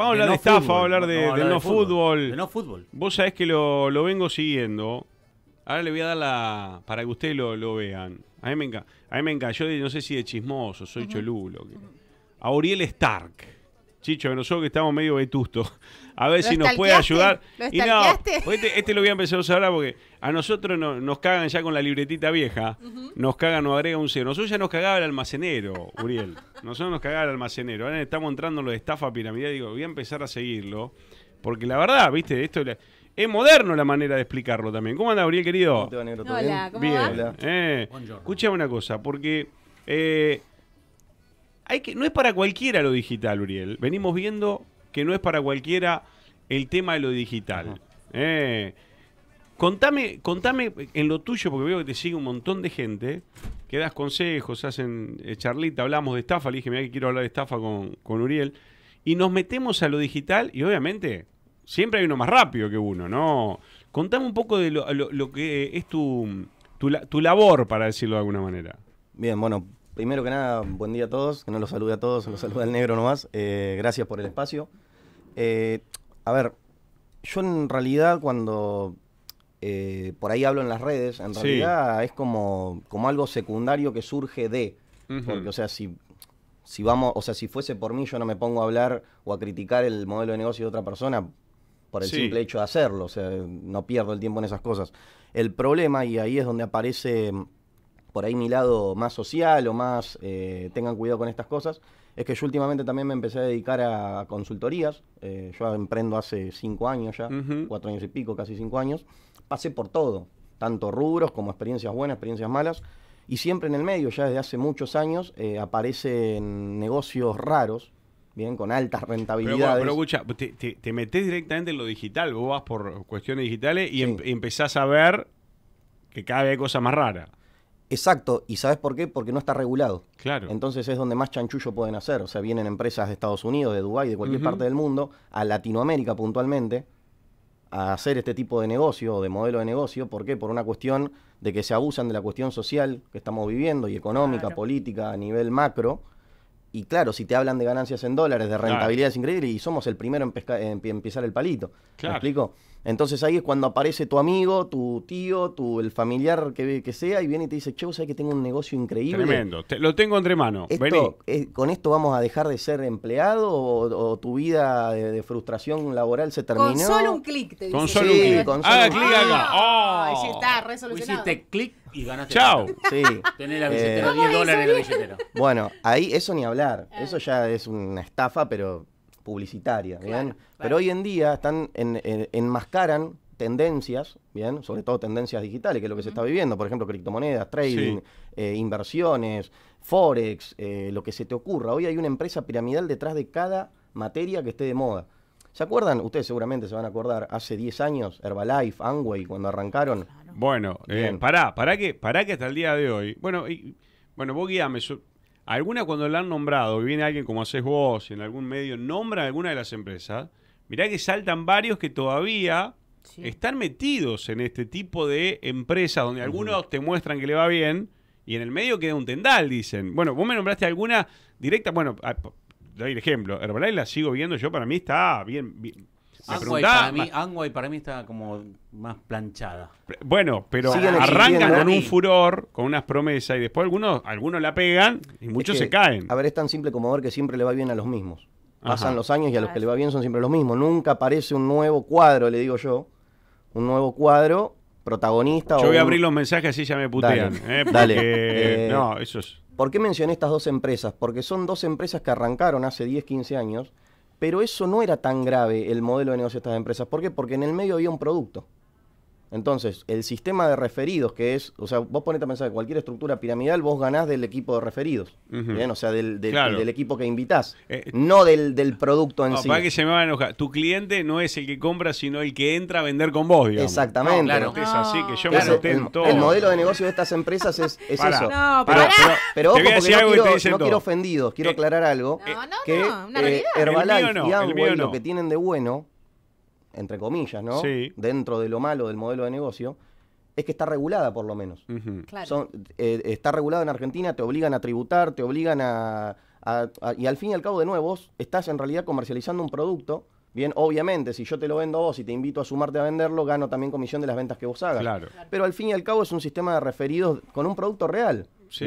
Vamos a hablar de, estafa, vamos a hablar de, no, fútbol. no fútbol. Vos sabés que lo, vengo siguiendo. Ahora le voy a dar la. para que ustedes lo, vean. A mí me encanta. A Yo no sé si de chismoso, soy cholulo. Auriel Stark. Chicho, nosotros que estamos medio vetustos. A ver si nos puede ayudar. y no, este, este, lo voy a empezar a usar ahora porque a nosotros nos cagan ya con la libretita vieja. Nos cagan, nos agrega un cero. Nosotros ya nos cagaba el almacenero, Uriel. Nosotros nos cagaba el almacenero. Ahora estamos entrando en lo de estafa piramidal. Digo, voy a empezar a seguirlo. Porque la verdad, viste, esto es moderno la manera de explicarlo también. ¿Cómo anda, Uriel, querido? Hola, bien? ¿cómo Bien. Eh, escucha una cosa, porque... Eh, no es para cualquiera lo digital, Uriel. Venimos viendo que no es para cualquiera el tema de lo digital. Eh, contame, contame en lo tuyo, porque veo que te sigue un montón de gente, que das consejos, hacen eh, charlita, hablamos de estafa, le dije, mira que quiero hablar de estafa con, con Uriel, y nos metemos a lo digital y obviamente siempre hay uno más rápido que uno, ¿no? Contame un poco de lo, que es tu, tu labor, para decirlo de alguna manera. Bien, bueno, primero que nada, buen día a todos, que no los salude a todos, los saluda el negro nomás. Eh, gracias por el espacio. Eh, a ver, yo en realidad cuando eh, por ahí hablo en las redes, en realidad es como, como algo secundario que surge de. o sea, si, si vamos, o sea, si fuese por mí, yo no me pongo a hablar o a criticar el modelo de negocio de otra persona por el simple hecho de hacerlo. O sea, no pierdo el tiempo en esas cosas. El problema, y ahí es donde aparece por ahí mi lado más social o más eh, tengan cuidado con estas cosas, es que yo últimamente también me empecé a dedicar a consultorías. Eh, yo emprendo hace cinco años ya, cuatro años y pico, casi cinco años. Pasé por todo, tanto rubros como experiencias buenas, experiencias malas. Y siempre en el medio, ya desde hace muchos años, eh, aparecen negocios raros, bien, con altas rentabilidades. Pero, pero te, te, directamente en lo digital, vos vas por cuestiones digitales y em, empezás a ver que cada vez hay cosas más raras. Exacto, y ¿sabes por qué? Porque no está regulado. Claro. Entonces es donde más chanchullo pueden hacer. O sea, vienen empresas de Estados Unidos, de Dubái, de cualquier parte del mundo, a Latinoamérica puntualmente, a hacer este tipo de negocio o de modelo de negocio. ¿Por qué? Por una cuestión de que se abusan de la cuestión social que estamos viviendo y económica, política, a nivel macro. Y claro, si te hablan de ganancias en dólares, de rentabilidad increíble, increíbles, y somos el primero en, empezar el palito. Claro. ¿Me explico? Entonces ahí es cuando aparece tu amigo, tu tío, tu, el familiar que, que sea y viene y te dice, che, vos sabés que tengo un negocio increíble. Tremendo, lo tengo entre manos. Vení. ¿Con esto vamos a dejar de ser empleado o, tu vida de, frustración laboral se terminó? Con solo un clic, te dice. Con solo un clic. clic acá. Ah, oh. está resolucionado. Hiciste clic y ganaste. Chao. Sí. Tenés la eh, billetera, 10 dólares en la billetera. Bueno, ahí eso ni hablar. Eso ya es una estafa, pero publicitaria, ¿bien? Pero hoy en día están en, enmascaran tendencias, ¿bien? Sobre todo tendencias digitales, que es lo que se está viviendo, por ejemplo, criptomonedas, trading, eh, inversiones, forex, eh, lo que se te ocurra. Hoy hay una empresa piramidal detrás de cada materia que esté de moda. ¿Se acuerdan? Ustedes seguramente se van a acordar, hace 10 años, Herbalife, Anway, cuando arrancaron. Bueno, eh, pará, pará que, para hasta el día de hoy. Bueno, y, bueno vos guíame, alguna cuando la han nombrado, y viene alguien como haces vos en algún medio, nombra alguna de las empresas, mirá que saltan varios que todavía están metidos en este tipo de empresas donde algunos te muestran que le va bien y en el medio queda un tendal, dicen. Bueno, vos me nombraste alguna directa, bueno, doy el ejemplo, Herbalife la sigo viendo, yo para mí está bien, bien Anguay para, mí, está como más planchada. Bueno, pero arrancan con un furor, con unas promesas, y después algunos, algunos la pegan y muchos se caen. A ver, es tan simple como ver que siempre le va bien a los mismos. Pasan los años y a los que le va bien son siempre los mismos. Nunca aparece un nuevo cuadro, le digo yo. Un nuevo cuadro protagonista. Yo voy a abrir los mensajes así ya me putean. Dale. ¿eh? no, eh, eso es... ¿Por qué mencioné estas dos empresas? Porque son dos empresas que arrancaron hace 10, 15 años pero eso no era tan grave el modelo de negocio de estas empresas. ¿Por qué? Porque en el medio había un producto. Entonces, el sistema de referidos, que es, o sea, vos ponete a pensar que cualquier estructura piramidal vos ganás del equipo de referidos, ¿bien? o sea, del, equipo que invitás, eh, eh. no del, producto en sí. que se me va a enojar, tu cliente no es el que compra, sino el que entra a vender con vos, digamos. Exactamente. claro, es así, que yo me El, modelo de negocio de estas empresas es, eso. No, pero, pero, no quiero, quiero, ofendidos, quiero eh, aclarar algo. No, no, que, no, Herbalife y lo que tienen de bueno entre comillas, ¿no? Sí. Dentro de lo malo del modelo de negocio, es que está regulada por lo menos. claro. Eh, está regulada en Argentina, te obligan a tributar, te obligan a, Y al fin y al cabo, de nuevo, estás en realidad comercializando un producto. Bien, obviamente, si yo te lo vendo a vos y te invito a sumarte a venderlo, gano también comisión de las ventas que vos hagas. Claro. Pero al fin y al cabo es un sistema de referidos con un producto real. sí.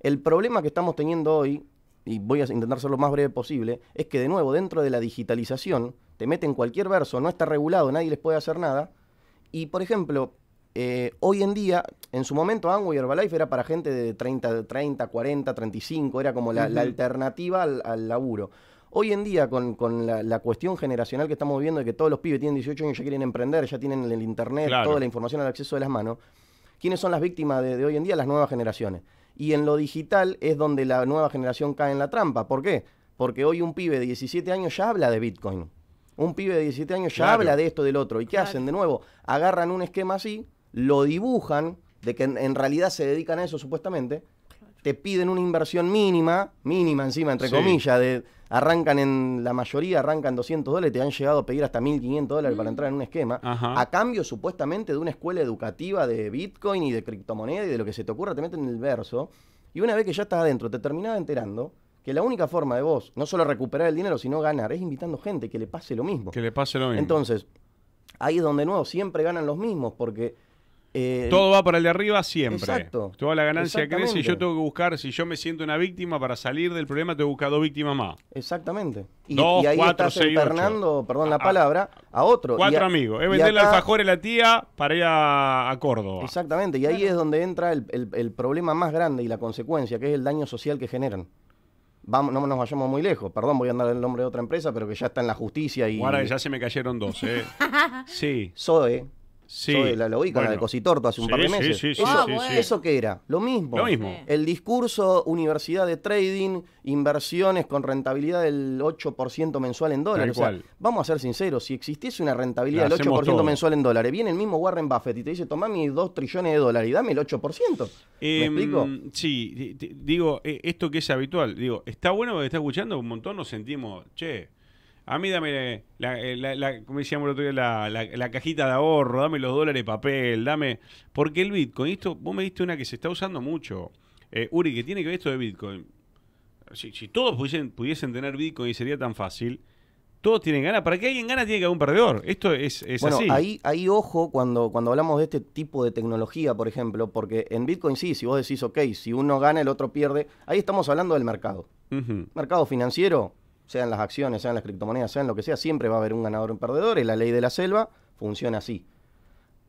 el problema que estamos teniendo hoy, y voy a intentar ser lo más breve posible, es que de nuevo, dentro de la digitalización, te meten cualquier verso, no está regulado, nadie les puede hacer nada. Y por ejemplo, eh, hoy en día, en su momento Amway y Herbalife era para gente de 30, 30 40, 35, era como la, alternativa al, laburo. Hoy en día, con, la, cuestión generacional que estamos viviendo, de que todos los pibes tienen 18 años y ya quieren emprender, ya tienen el, internet, toda la información al acceso de las manos, ¿quiénes son las víctimas de, de hoy en día? Las nuevas generaciones. Y en lo digital es donde la nueva generación cae en la trampa. ¿Por qué? Porque hoy un pibe de 17 años ya habla de Bitcoin. Un pibe de 17 años ya habla de esto, del otro. ¿Y qué hacen? De nuevo, agarran un esquema así, lo dibujan, de que en, realidad se dedican a eso supuestamente, te piden una inversión mínima, mínima encima, entre comillas, de, arrancan en, la mayoría arrancan 200 dólares, te han llegado a pedir hasta 1.500 dólares para mm. entrar en un esquema, a cambio supuestamente de una escuela educativa de Bitcoin y de criptomonedas y de lo que se te ocurra, te meten en el verso, y una vez que ya estás adentro, te terminás enterando que la única forma de vos no solo recuperar el dinero, sino ganar, es invitando gente que le pase lo mismo. Que le pase lo mismo. Entonces, ahí es donde, nuevo, siempre ganan los mismos, porque... Eh, Todo va para el de arriba siempre. Exacto. Toda la ganancia crece y yo tengo que buscar, si yo me siento una víctima para salir del problema, tengo que buscar dos víctimas más. Exactamente. Y, dos, ahí cuatro, estás seis, perdón la ah, ah. palabra, a otro. Cuatro amigos. Es venderle la tía para ir a, Córdoba. Exactamente. Y ahí es donde entra el problema más grande y la consecuencia, que es el daño social que generan no nos vayamos muy lejos. Perdón, voy a andar el nombre de otra empresa, pero que ya está en la justicia y. ya se me cayeron dos, ¿eh? sí. SOE, Sí. la, la la de Cositorto hace un par de meses. eso, que qué era? Lo mismo. mismo. El discurso universidad de trading, inversiones con rentabilidad del 8% mensual en dólares. vamos a ser sinceros, si existiese una rentabilidad del 8% mensual en dólares, viene el mismo Warren Buffett y te dice, toma mis 2 trillones de dólares y dame el 8%. ¿Me em, explico? Sí, digo, e, esto que es habitual, digo, está bueno que está escuchando, un montón nos sentimos, che, a mí dame, la, eh, decíamos el otro día, la, cajita de ahorro, dame los dólares papel, dame... Porque el Bitcoin, esto, vos me diste una que se está usando mucho. Eh, Uri, que tiene que ver esto de Bitcoin. Si, todos pudiesen, pudiesen, tener Bitcoin y sería tan fácil, todos tienen ganas. Para que alguien gana tiene que haber un perdedor. Esto es, bueno, Ahí, ahí ojo cuando, cuando hablamos de este tipo de tecnología, por ejemplo, porque en Bitcoin sí, si vos decís, ok, si uno gana, el otro pierde, ahí estamos hablando del mercado. Mercado financiero, sean las acciones, sean las criptomonedas, sean lo que sea, siempre va a haber un ganador y un perdedor, y la ley de la selva funciona así.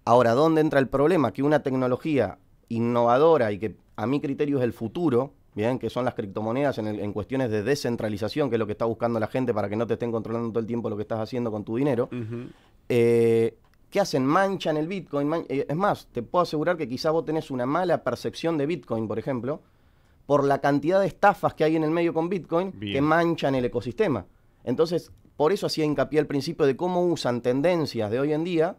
Ahora, ¿dónde entra el problema? Que una tecnología innovadora y que a mi criterio es el futuro, bien, que son las criptomonedas en, cuestiones de descentralización, que es lo que está buscando la gente para que no te estén controlando todo el tiempo lo que estás haciendo con tu dinero. Eh, ¿Qué hacen? Manchan el Bitcoin. Eh, es más, te puedo asegurar que quizás vos tenés una mala percepción de Bitcoin, por ejemplo, por la cantidad de estafas que hay en el medio con Bitcoin que manchan el ecosistema. Entonces, por eso hacía hincapié al principio de cómo usan tendencias de hoy en día,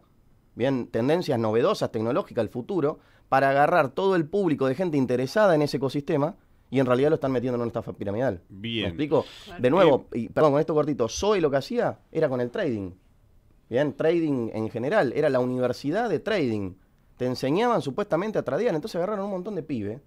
bien, tendencias novedosas, tecnológicas, el futuro, para agarrar todo el público de gente interesada en ese ecosistema y en realidad lo están metiendo en una estafa piramidal. Bien. explico? De nuevo, eh, y, perdón, con esto cortito, Soy lo que hacía era con el trading. Bien, trading en general, era la universidad de trading. Te enseñaban supuestamente a tradear, entonces agarraron un montón de pibes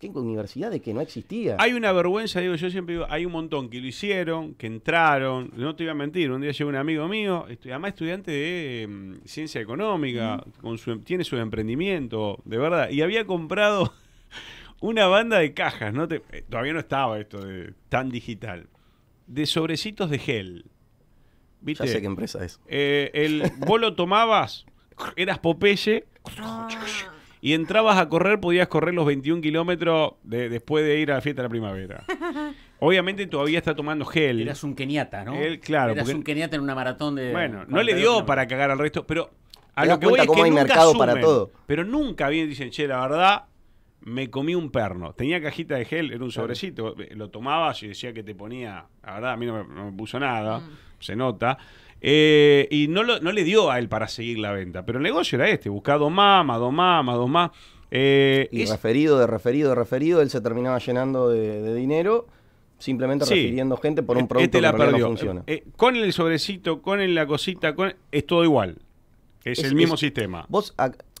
¿Qué universidad de que no existía? Hay una vergüenza, digo, yo siempre digo, hay un montón que lo hicieron, que entraron, no te voy a mentir, un día llegó un amigo mío, además estudiante de mm, ciencia económica, tiene su emprendimiento, de verdad, y había comprado una banda de cajas, no eh, todavía no estaba esto de tan digital, de sobrecitos de gel. ¿Viste? Ya sé qué empresa es. Eh, el, vos lo tomabas, eras Popeye. Ah y entrabas a correr, podías correr los 21 kilómetros después de ir a la fiesta de la primavera. Obviamente todavía está tomando gel. Eras un keniata, ¿no? claro. Eras un keniata en una maratón de. Bueno, no le dio para cagar al resto, pero a lo que voy es que hay nunca mercado para todo. Pero nunca bien dicen, che, la verdad, me comí un perno. Tenía cajita de gel, era un sobrecito. Eh, lo tomabas y decía que te ponía. La verdad, a mí no me, puso nada, mm. se nota. Eh, y no, no, le dio a él para seguir la venta. Pero el negocio era este: Buscado más, más más, más más. Eh, y referido, de referido, de referido, él se terminaba llenando de, dinero simplemente refiriendo gente por un este producto que no funciona. Eh, con el sobrecito, con la cosita, es todo igual. Es, el mismo sistema. Vos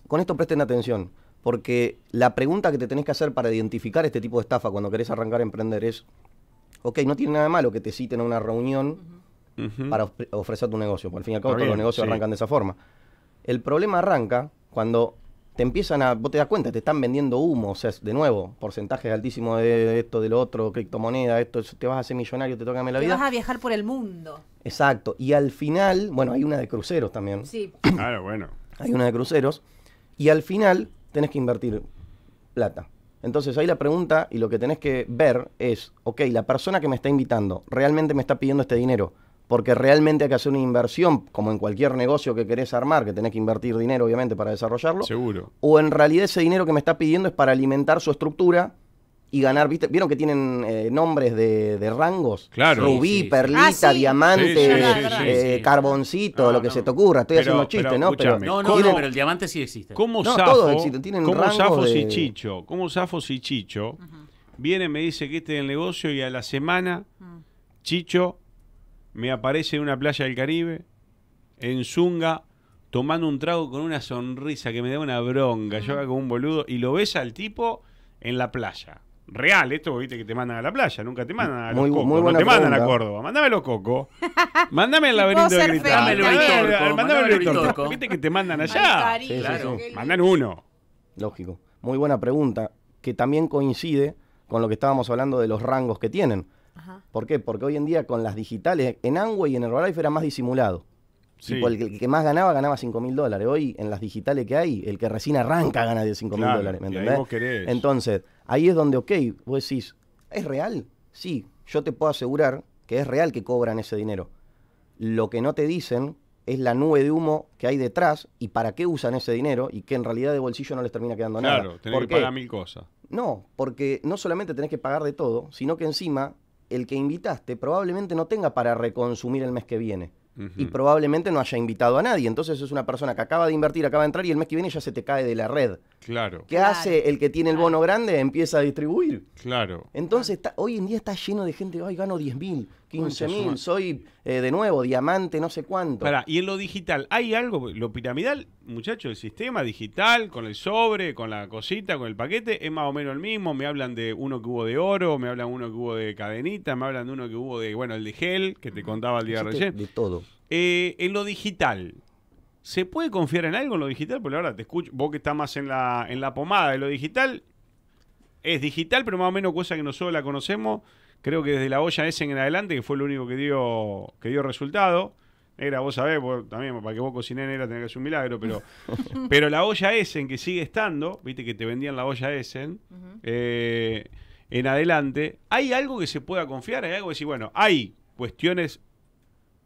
con esto presten atención, porque la pregunta que te tenés que hacer para identificar este tipo de estafa cuando querés arrancar a emprender es, ok, no tiene nada malo que te citen a una reunión para ofrecer tu negocio. Por al fin y al cabo, todos los negocios arrancan de esa forma. El problema arranca cuando te empiezan a. Vos te das cuenta, te están vendiendo humo. O sea, de nuevo, ...porcentaje altísimo de esto, de lo otro, criptomoneda, esto, te vas a hacer millonario, te toca la vida. Te vas a viajar por el mundo. Exacto. Y al final, bueno, hay una de cruceros también. Sí. claro, bueno. Hay una de cruceros. Y al final, tenés que invertir plata. Entonces ahí la pregunta y lo que tenés que ver es, ok, la persona que me está invitando, ¿realmente me está pidiendo este dinero? porque realmente hay que hacer una inversión, como en cualquier negocio que querés armar, que tenés que invertir dinero, obviamente, para desarrollarlo. Seguro. O en realidad ese dinero que me está pidiendo es para alimentar su estructura y ganar, ¿viste? ¿Vieron que tienen eh, nombres de, rangos? Claro. Rubí, perlita, diamante, carboncito, lo que se te ocurra. Estoy haciendo chistes, ¿no? Pero, no, no, pero el diamante sí existe. ¿Cómo no, todos tienen ¿cómo Zafos y Chicho, como Zafos y Chicho, viene, me dice que este es el negocio y a la semana, mm. Chicho me aparece en una playa del Caribe, en Zunga, tomando un trago con una sonrisa que me da una bronca. Yo acá como un boludo y lo ves al tipo en la playa. Real, esto viste que te mandan a la playa, nunca te mandan a los cocos, no te mandan a Córdoba, mandame a los cocos, mandame laberinto de gritar, mandame el laberinto. viste que te mandan allá, claro. mandan uno. Lógico, muy buena pregunta, que también coincide con lo que estábamos hablando de los rangos que tienen. ¿Por qué? Porque hoy en día con las digitales, en Angway y en Herbalife era más disimulado. Sí. el, que, más ganaba, ganaba 5 mil dólares. Hoy, en las digitales que hay, el que recién arranca gana 5 mil dólares. ¿me entendés? Entonces, ahí es donde, ok, vos decís, ¿es real? Sí, yo te puedo asegurar que es real que cobran ese dinero. Lo que no te dicen es la nube de humo que hay detrás y para qué usan ese dinero y que en realidad de bolsillo no les termina quedando nada. Claro, tenés que pagar mil cosas. No, porque no solamente tenés que pagar de todo, sino que encima el que invitaste probablemente no tenga para reconsumir el mes que viene. Y probablemente no haya invitado a nadie. Entonces es una persona que acaba de invertir, acaba de entrar y el mes que viene ya se te cae de la red. Claro. ¿Qué hace el que tiene el bono grande? Empieza a distribuir. Claro. Entonces, está, hoy en día está lleno de gente, ay, gano 10 mil, 15 mil, soy eh, de nuevo diamante, no sé cuánto. Para, y en lo digital, ¿hay algo? Lo piramidal, muchachos, el sistema digital, con el sobre, con la cosita, con el paquete, es más o menos el mismo. Me hablan de uno que hubo de oro, me hablan de uno que hubo de cadenita, me hablan de uno que hubo de, bueno, el de gel, que te contaba el día de recién. De todo. Eh, en lo digital, ¿Se puede confiar en algo en lo digital? Porque la verdad, te escucho, vos que estás más en la, en la pomada de lo digital, es digital, pero más o menos cosa que nosotros la conocemos. Creo que desde la olla Essen en adelante, que fue lo único que dio, que dio resultado. Era, vos sabés, también para que vos cocinés era tener que hacer un milagro, pero, pero la olla Essen que sigue estando, viste que te vendían la olla Essen, ¿eh? Eh, en adelante, ¿hay algo que se pueda confiar? ¿Hay algo que decir, bueno, hay cuestiones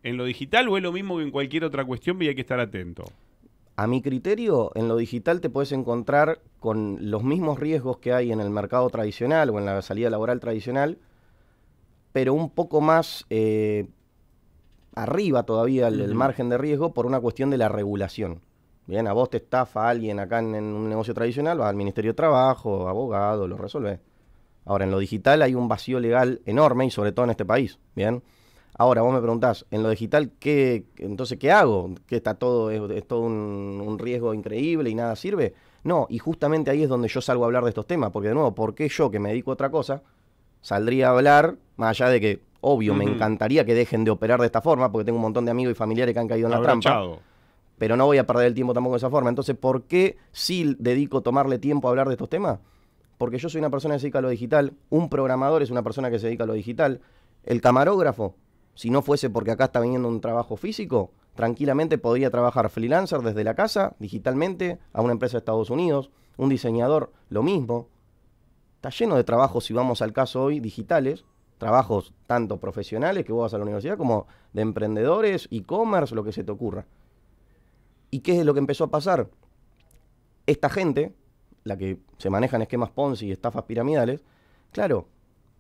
en lo digital o es lo mismo que en cualquier otra cuestión y hay que estar atento? A mi criterio, en lo digital te puedes encontrar con los mismos riesgos que hay en el mercado tradicional o en la salida laboral tradicional, pero un poco más eh, arriba todavía el, margen de riesgo por una cuestión de la regulación. Bien, a vos te estafa alguien acá en, un negocio tradicional, vas al Ministerio de Trabajo, abogado, lo resuelve. Ahora, en lo digital hay un vacío legal enorme y sobre todo en este país. Bien. Ahora, vos me preguntás, en lo digital, ¿qué, entonces, ¿qué hago? ¿Que está todo, es, todo un, riesgo increíble y nada sirve? No, y justamente ahí es donde yo salgo a hablar de estos temas, porque de nuevo, ¿por qué yo que me dedico a otra cosa saldría a hablar, más allá de que, obvio, me encantaría que dejen de operar de esta forma, porque tengo un montón de amigos y familiares que han caído en la trampa. Pero no voy a perder el tiempo tampoco de esa forma. Entonces, ¿por qué sí dedico tomarle tiempo a hablar de estos temas? Porque yo soy una persona que se dedica a lo digital, un programador es una persona que se dedica a lo digital, el camarógrafo si no fuese porque acá está viniendo un trabajo físico, tranquilamente podría trabajar freelancer desde la casa, digitalmente, a una empresa de Estados Unidos, un diseñador, lo mismo. Está lleno de trabajos, si vamos al caso hoy, digitales, trabajos tanto profesionales que vos vas a la universidad como de emprendedores, e-commerce, lo que se te ocurra. ¿Y qué es lo que empezó a pasar? Esta gente, la que se maneja en esquemas Ponzi y estafas piramidales, claro,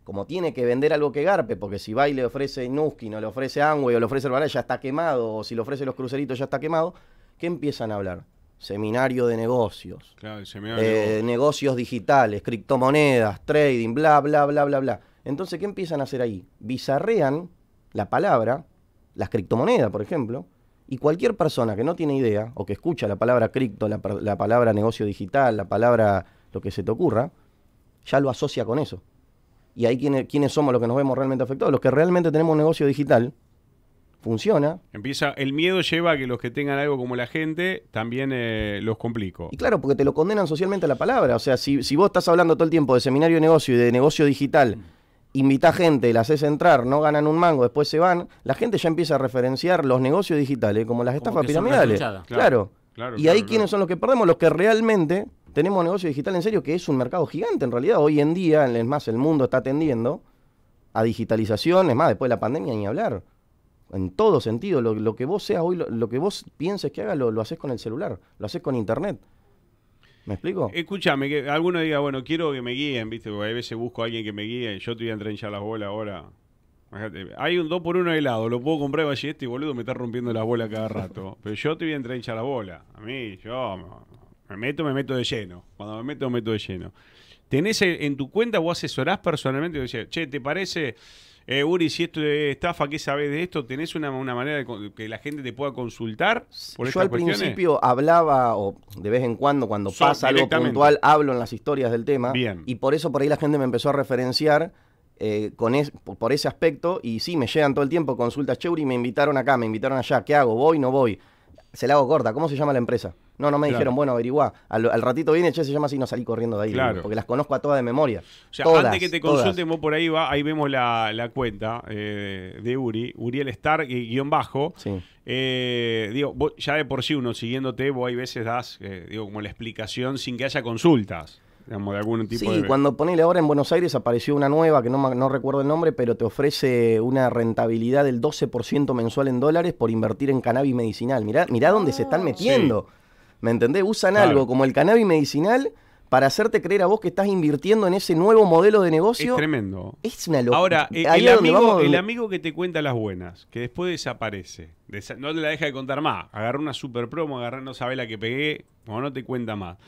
como tiene que vender algo que garpe, porque si va y le ofrece Nuskin o le ofrece Angwe o le ofrece el Herbalife ya está quemado, o si le ofrece los cruceritos ya está quemado, ¿qué empiezan a hablar? Seminario de eh, negocios, negocios. digitales, criptomonedas, trading, bla, bla, bla, bla, bla. Entonces, ¿qué empiezan a hacer ahí? Bizarrean la palabra, las criptomonedas, por ejemplo, y cualquier persona que no tiene idea o que escucha la palabra cripto, la palabra negocio digital, la palabra lo que se te ocurra, ya lo asocia con eso y ahí quiénes, somos los que nos vemos realmente afectados, los que realmente tenemos un negocio digital, funciona. Empieza, el miedo lleva a que los que tengan algo como la gente también eh, los complico. Y claro, porque te lo condenan socialmente a la palabra. O sea, si, si vos estás hablando todo el tiempo de seminario de negocio y de negocio digital, mm. invita gente, la haces entrar, no ganan un mango, después se van, la gente ya empieza a referenciar los negocios digitales como las estafas piramidales. Claro, y ahí quiénes son los que perdemos, los que realmente tenemos negocio digital en serio, que es un mercado gigante en realidad. Hoy en día, es más, el mundo está atendiendo a digitalización, es más, después de la pandemia ni hablar. En todo sentido, lo, que vos seas hoy, lo, que vos pienses que hagas, lo, haces con el celular, lo haces con internet. ¿Me explico? Escúchame, que alguno diga, bueno, quiero que me guíen, ¿viste? Porque a veces busco a alguien que me guíe, yo te voy a entrenchar las bolas ahora. Hay un 2 por 1 de lado. lo puedo comprar y este boludo me está rompiendo la bola cada rato. Pero yo te voy a entrenchar las bolas. A mí, yo, me meto, me meto de lleno. Cuando me meto, me meto de lleno. ¿Tenés en tu cuenta o asesorás personalmente? Decía, che, ¿te parece, eh, Uri, si esto es estafa, qué sabes de esto? ¿Tenés una, manera de que la gente te pueda consultar? Por Yo al principio hablaba, o de vez en cuando, cuando pasa algo puntual, hablo en las historias del tema. Bien. Y por eso por ahí la gente me empezó a referenciar. Eh, por ese aspecto y sí, me llegan todo el tiempo consultas, che, Uri, me invitaron acá, me invitaron allá, ¿qué hago? ¿Voy? ¿No voy? Se la hago corta, ¿cómo se llama la empresa? No, no me dijeron, bueno, averiguá. Al, ratito viene, che, se llama así, no salí corriendo de ahí. Claro. Porque las conozco a todas de memoria. O sea, antes que te consulten, vos por ahí va, ahí vemos la, la cuenta eh, de Uri, Uriel Star, guión bajo. Sí. Eh, digo, ya de por sí uno siguiéndote, vos hay veces das, eh, digo, como la explicación sin que haya consultas. Digamos, de algún tipo sí, cuando ponele ahora en Buenos Aires apareció una nueva, que no, recuerdo el nombre, pero te ofrece una rentabilidad del 12% mensual en dólares por invertir en cannabis medicinal. Mirá, mirá dónde se están ah. metiendo. ¿Me entendés? Usan algo como el cannabis medicinal para hacerte creer a vos que estás invirtiendo en ese nuevo modelo de negocio. Es tremendo. Es una locura. Ahora, el, amigo, que te cuenta las buenas, que después desaparece, no te la deja de contar más, agarró una super promo, agarró no sabe la que pegué, o no te cuenta más.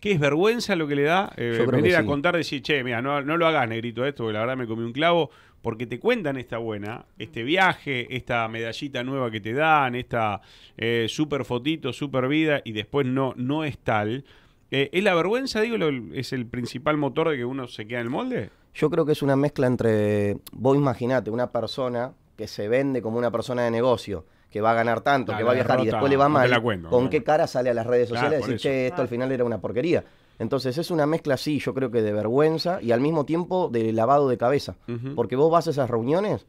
¿Qué es vergüenza lo que le da eh, venir a contar, decir, che, mira, no, lo hagas negrito esto, porque la verdad me comí un clavo, porque te cuentan esta buena, este viaje, esta medallita nueva que te dan, esta eh, super fotito, super vida, y después no, no es tal. Eh, ¿Es la vergüenza, digo, es el principal motor de que uno se queda en el molde? Yo creo que es una mezcla entre, vos imaginate, una persona que se vende como una persona de negocio, que va a ganar tanto, que va a viajar y después le va mal, ¿con qué cara sale a las redes sociales y esto al final era una porquería? Entonces es una mezcla, sí, yo creo que de vergüenza y al mismo tiempo de lavado de cabeza. Porque vos vas a esas reuniones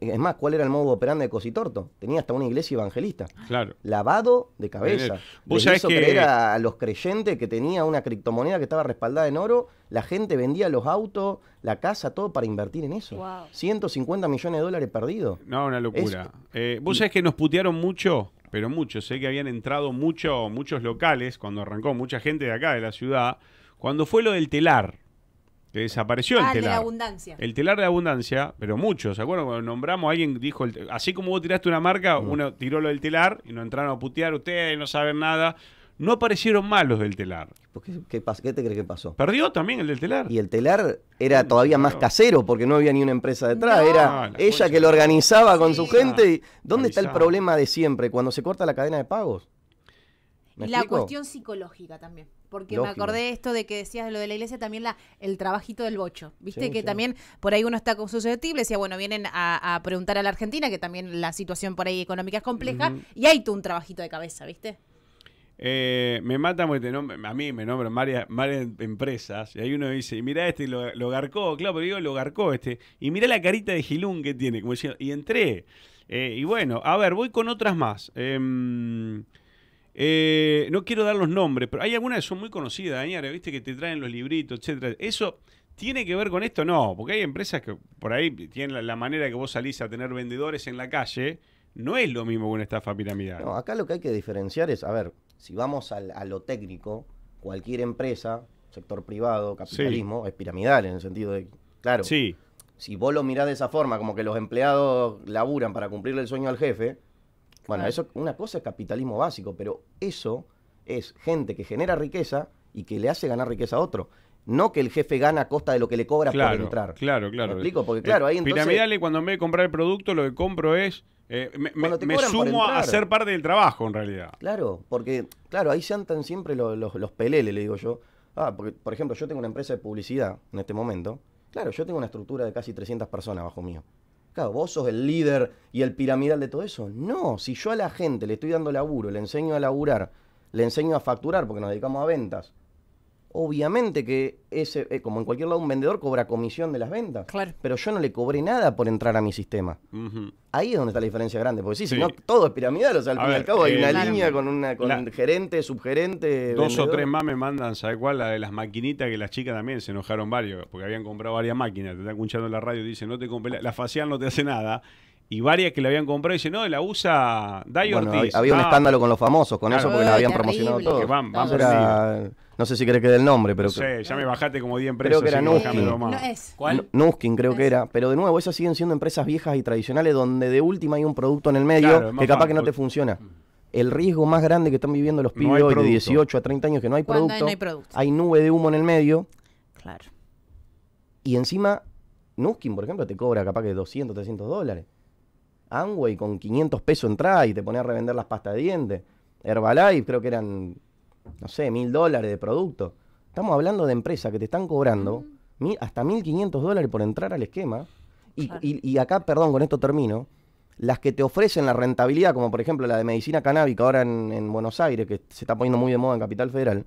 es más, ¿cuál era el modo operando de Torto? Tenía hasta una iglesia evangelista. Claro. Lavado de cabeza. Vos sabés que... era a, los creyentes que tenía una criptomoneda que estaba respaldada en oro. La gente vendía los autos, la casa, todo para invertir en eso. 150 millones de dólares perdidos. No, una locura. Eh, vos sabés que nos putearon mucho, pero mucho. Sé que habían entrado mucho, muchos locales cuando arrancó, mucha gente de acá, de la ciudad, cuando fue lo del telar desapareció el ah, telar. De abundancia. El telar de abundancia, pero muchos, ¿se acuerdan? Cuando nombramos, alguien dijo, así como vos tiraste una marca, mm. uno tiró lo del telar y no entraron a putear, ustedes no saben nada. No aparecieron malos del telar. Qué, te crees que pasó? Perdió también el del telar. Y el telar era todavía más casero porque no había ni una empresa detrás. era ella que lo organizaba con su gente. Y, ¿Dónde está el problema de siempre? Cuando se corta la cadena de pagos. la cuestión psicológica también. Porque me acordé esto de que decías lo de la iglesia, también la, el trabajito del bocho. Viste que también por ahí uno está con susceptible, decía, bueno, vienen a, preguntar a la Argentina, que también la situación por ahí económica es compleja, y hay tú un trabajito de cabeza, ¿viste? Eh, me mata porque a mí me nombran varias, empresas. Y ahí uno dice, y mirá este, lo, lo garcó, claro, pero digo, lo garcó este. Y mira la carita de Gilún que tiene, como y entré. Eh, y bueno, a ver, voy con otras más. Em, eh, no quiero dar los nombres, pero hay algunas que son muy conocidas, Añara, viste que te traen los libritos, etcétera. Eso tiene que ver con esto, no, porque hay empresas que por ahí tienen la, manera que vos salís a tener vendedores en la calle, no es lo mismo que una estafa piramidal. No, acá lo que hay que diferenciar es, a ver, si vamos a lo técnico, cualquier empresa, sector privado, capitalismo, es piramidal en el sentido de, claro, sí. si vos lo mirás de esa forma, como que los empleados laburan para cumplirle el sueño al jefe, bueno, eso una cosa es capitalismo básico, pero eso es gente que genera riqueza y que le hace ganar riqueza a otro. No que el jefe gana a costa de lo que le cobra por entrar. Claro, claro. explico? Porque eh, claro, ahí entonces... cuando me voy de comprar el producto, lo que compro es... Eh, me, sumo a ser parte del trabajo, en realidad. Claro, porque, claro, ahí se andan siempre los, peleles, le digo yo. Ah, porque, por ejemplo, yo tengo una empresa de publicidad en este momento. Claro, yo tengo una estructura de casi 300 personas bajo mío vos sos el líder y el piramidal de todo eso. No, si yo a la gente le estoy dando laburo, le enseño a laburar, le enseño a facturar porque nos dedicamos a ventas, Obviamente que ese, eh, como en cualquier lado, un vendedor cobra comisión de las ventas. Claro. Pero yo no le cobré nada por entrar a mi sistema. Ahí es donde está la diferencia grande. Porque sí, si no, todo es piramidal. O sea, al fin y al cabo hay eh, una línea con una con gerente, subgerente. Dos o tres más me mandan, ¿sabes cuál? La de las maquinitas que las chicas también se enojaron varios, porque habían comprado varias máquinas. Te están escuchando en la radio y dicen, no te compré, la, facial no te hace nada y varias que la habían comprado y dicen, no, la usa Dai bueno, Había un ah. escándalo con los famosos, con eso, porque la habían promocionado todo. No sé si querés que dé el nombre, pero. No sé, ya me bajaste como 10 empresas. Creo que era Nuskin. No es. Nuskin, creo que era. Pero de nuevo, esas siguen siendo empresas viejas y tradicionales donde de última hay un producto en el medio que capaz que no te funciona. El riesgo más grande que están viviendo los pibes hoy de 18 a 30 años que no hay producto, hay, nube de humo en el medio. Claro. Y encima, Nuskin, por ejemplo, te cobra capaz que 200, 300 dólares. Amway con 500 pesos entra y te pone a revender las pastas de dientes. Herbalife creo que eran no sé, mil dólares de producto. Estamos hablando de empresas que te están cobrando hasta mil, quinientos dólares por entrar al esquema. Y, acá, perdón, con esto termino. Las que te ofrecen la rentabilidad, como por ejemplo la de medicina canábica ahora en, Buenos Aires, que se está poniendo muy de moda en Capital Federal,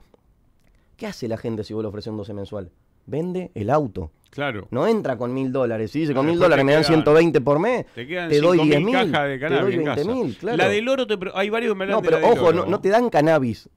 ¿qué hace la gente si vos le ofreces un 12 mensual? Vende el auto. Claro. No entra con mil dólares. Si dice con mil dólares me dan 120 por mes, te, doy 10 mil. te La del oro, hay varios No, pero ojo, no, te dan cannabis.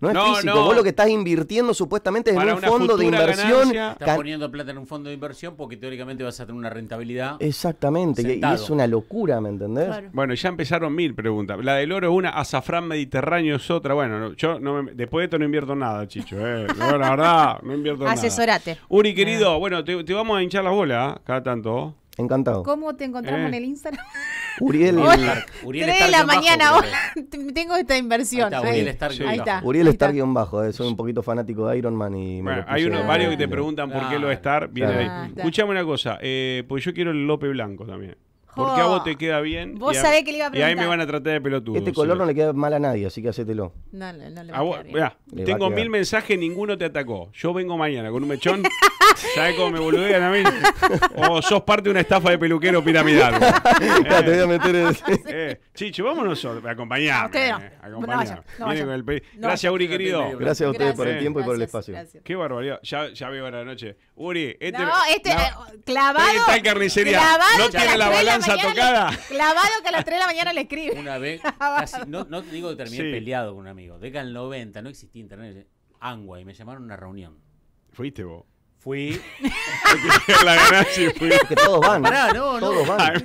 No es físico. Vos lo que estás invirtiendo supuestamente es en un fondo de inversión. Estás poniendo plata en un fondo de inversión porque teóricamente vas a tener una rentabilidad. Exactamente. Y, es una locura, ¿me entendés? Bueno, ya empezaron mil preguntas. La del oro es una, azafrán mediterráneo es otra. Bueno, yo no después de esto no invierto nada, Chicho. Eh. la verdad, no invierto nada. Asesorate. Uri, querido, ah. bueno, te, vamos a hinchar la bola ¿eh? cada tanto. Encantado. ¿Cómo te encontramos eh. en el Instagram? Uriel, Uriel 3 de la mañana, tengo esta inversión. Ahí está, Uriel Stark. Ahí está. Uriel guión bajo, eh. soy un poquito fanático de Iron Man y bueno, Hay unos varios que te preguntan por qué lo de ah, Stark viene Escuchame una cosa, eh, porque yo quiero el Lope Blanco también. Porque a vos te queda bien. Vos sabés que le iba a preguntar. Y ahí me van a tratar de pelotudo. Este color no le queda mal a nadie, así que hacételo. No, no, tengo mil mensajes, ninguno te atacó. Yo vengo mañana con un mechón. ¿Sabes cómo me boludean a mí? O sos parte de una estafa de peluquero piramidal. meter Chicho, vámonos a Gracias, Uri, querido. Gracias a ustedes por el tiempo y por el espacio. Qué barbaridad. Ya, ya veo a la noche. Uri, este. No, este eh, clavado. Está carnicería. Clavado no tiene la balanza tocada. clavado que a las 3 de la mañana le escribe. Una vez. no, no te digo que terminé peleado con un amigo. Década el 90, no existía internet. Angua, y me llamaron a una reunión. ¿Fuiste vos? fui. la ganancia fui. Porque todos van. no, Todos van.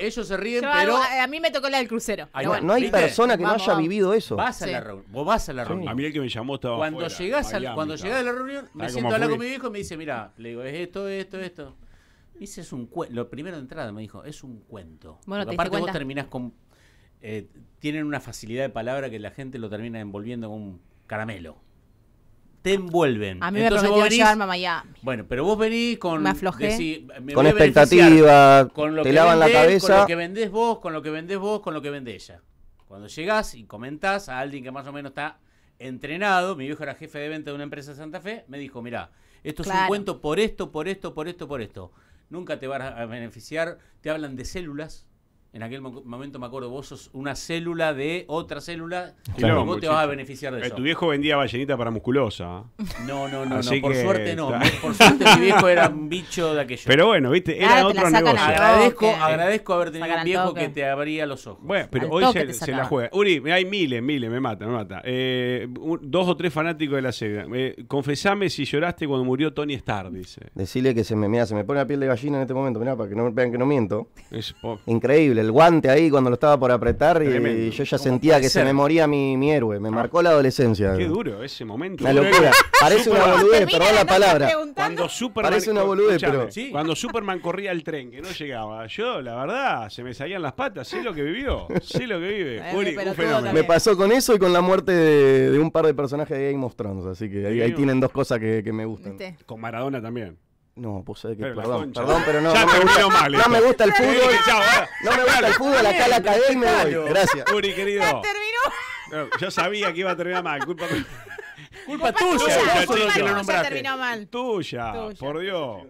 ellos se ríen, pero. A mí me tocó la del crucero. no, hay persona que no haya vivido eso. Vas a la reunión. Vos vas a la reunión. A mí el que me llamó estaba. Cuando fuera, llegás al, cuando llegás a la reunión, me siento a hablar con mi viejo y me dice, mira, le digo, es esto, esto, esto. Dice, es un cuento. Lo primero de entrada me dijo, es un cuento. Bueno, te aparte vos terminás con. Eh, tienen una facilidad de palabra que la gente lo termina envolviendo con un caramelo te envuelven. A mí me Entonces, prometió venís, a Bueno, pero vos venís con... Me aflojé. con expectativa, te lavan la cabeza. Con lo que vendés vos, con lo que vendés vos, con lo que vende ella. Cuando llegás y comentás a alguien que más o menos está entrenado, mi viejo era jefe de venta de una empresa de Santa Fe, me dijo, mirá, esto es un cuento por esto, por esto, por esto, por esto. Nunca te vas a beneficiar, te hablan de células, en aquel momento me acuerdo, vos sos una célula de otra célula y vos te vas a beneficiar de eh, eso. Tu viejo vendía ballenita para musculosa. ¿ah? No, no, no, por suerte no. Por suerte mi viejo era un bicho de aquello. Pero bueno, viste, era otro negocio. Agradezco, agradezco haber tenido un viejo que te abría los ojos. Bueno, pero hoy se, la juega. Uri, hay miles, miles, me mata, me mata. Eh, dos o tres fanáticos de la serie. Eh, confesame si lloraste cuando murió Tony Stark dice. Decirle que se me, se me pone la piel de gallina en este momento, mirá, para que no vean que no miento. Increíble el guante ahí cuando lo estaba por apretar y yo ya sentía que se me moría mi, héroe. Me ah. marcó la adolescencia. Qué duro ese momento. la locura. Parece una boludez, perdón la palabra. Cuando Superman, Parece una boludez, Cuando Superman corría el tren, que no llegaba, yo, la verdad, se me salían las patas. Sé lo que vivió, sé lo que vive. Me pasó con eso y con la muerte de, un par de personajes de Game of Thrones. Así que ahí, tienen dos cosas que, me gustan. Con Maradona también. No, pues que perdón, perdón, pero no. Ya no me gusta, mal, me gusta el fútbol. no me gusta el fútbol, acá la academia y me Gracias. querido. yo sabía que iba a terminar mal, culpa Culpa tuya, Tuya, por Dios.